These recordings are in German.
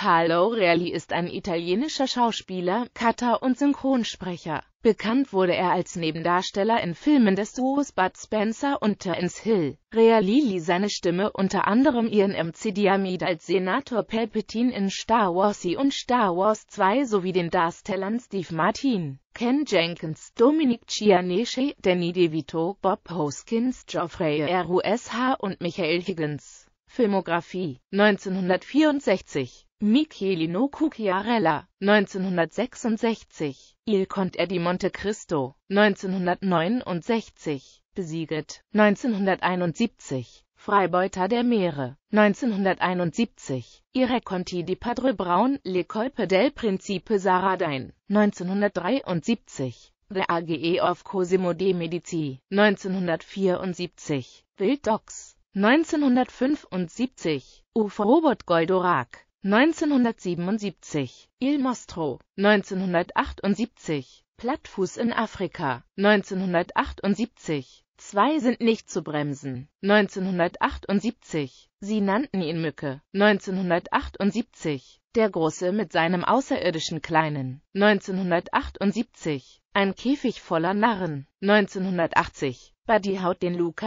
Carlo Reali ist ein italienischer Schauspieler, Cutter und Synchronsprecher. Bekannt wurde er als Nebendarsteller in Filmen des Duos Bud Spencer und Terence Hill. Reali lieh seine Stimme unter anderem ihren MC Diamid als Senator Palpatine in Star Wars C und Star Wars 2 sowie den Darstellern Steve Martin, Ken Jenkins, Dominic Chianese, Danny DeVito, Bob Hoskins, Geoffrey R.U.S.H. und Michael Higgins. Filmografie 1964 Michelino Cucchiarella, 1966, Il Conte di Monte Cristo, 1969, besiegelt, 1971, Freibeuter der Meere, 1971, Ire Conti di Padre Braun, Le Colpe del Principe Saradin, 1973, The AGE of Cosimo de Medici, 1974, Wild Dogs, 1975, UFO Robot Goldorak, 1977 Il Mostro, 1978 Plattfuß in Afrika, 1978 Zwei sind nicht zu bremsen, 1978 Sie nannten ihn Mücke, 1978 Der Große mit seinem außerirdischen Kleinen, 1978 Ein Käfig voller Narren, 1980 Buddy haut den Luke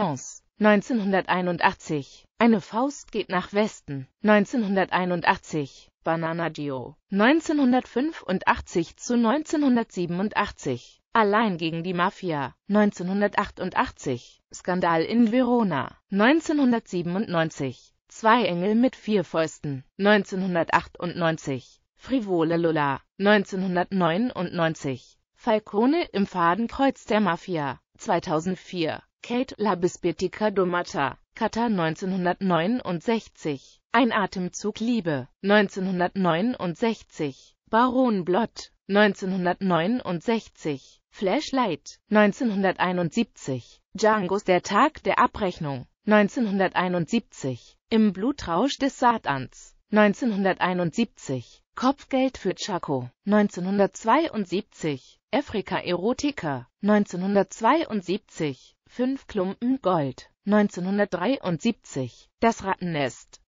1981 eine Faust geht nach Westen. 1981 Banana Geo. 1985 zu 1987 Allein gegen die Mafia 1988 Skandal in Verona 1997 Zwei Engel mit vier Fäusten 1998 Frivole Lola 1999 Falcone im Fadenkreuz der Mafia 2004 Kate La Bispietica Domata Katar 1969, Ein Atemzug Liebe 1969, Baron Blott 1969, Flashlight 1971, Django's Der Tag der Abrechnung 1971, Im Blutrausch des Satans 1971 Kopfgeld für Chaco, 1972, Afrika Erotica, 1972, Fünf Klumpen Gold, 1973, Das Rattennest,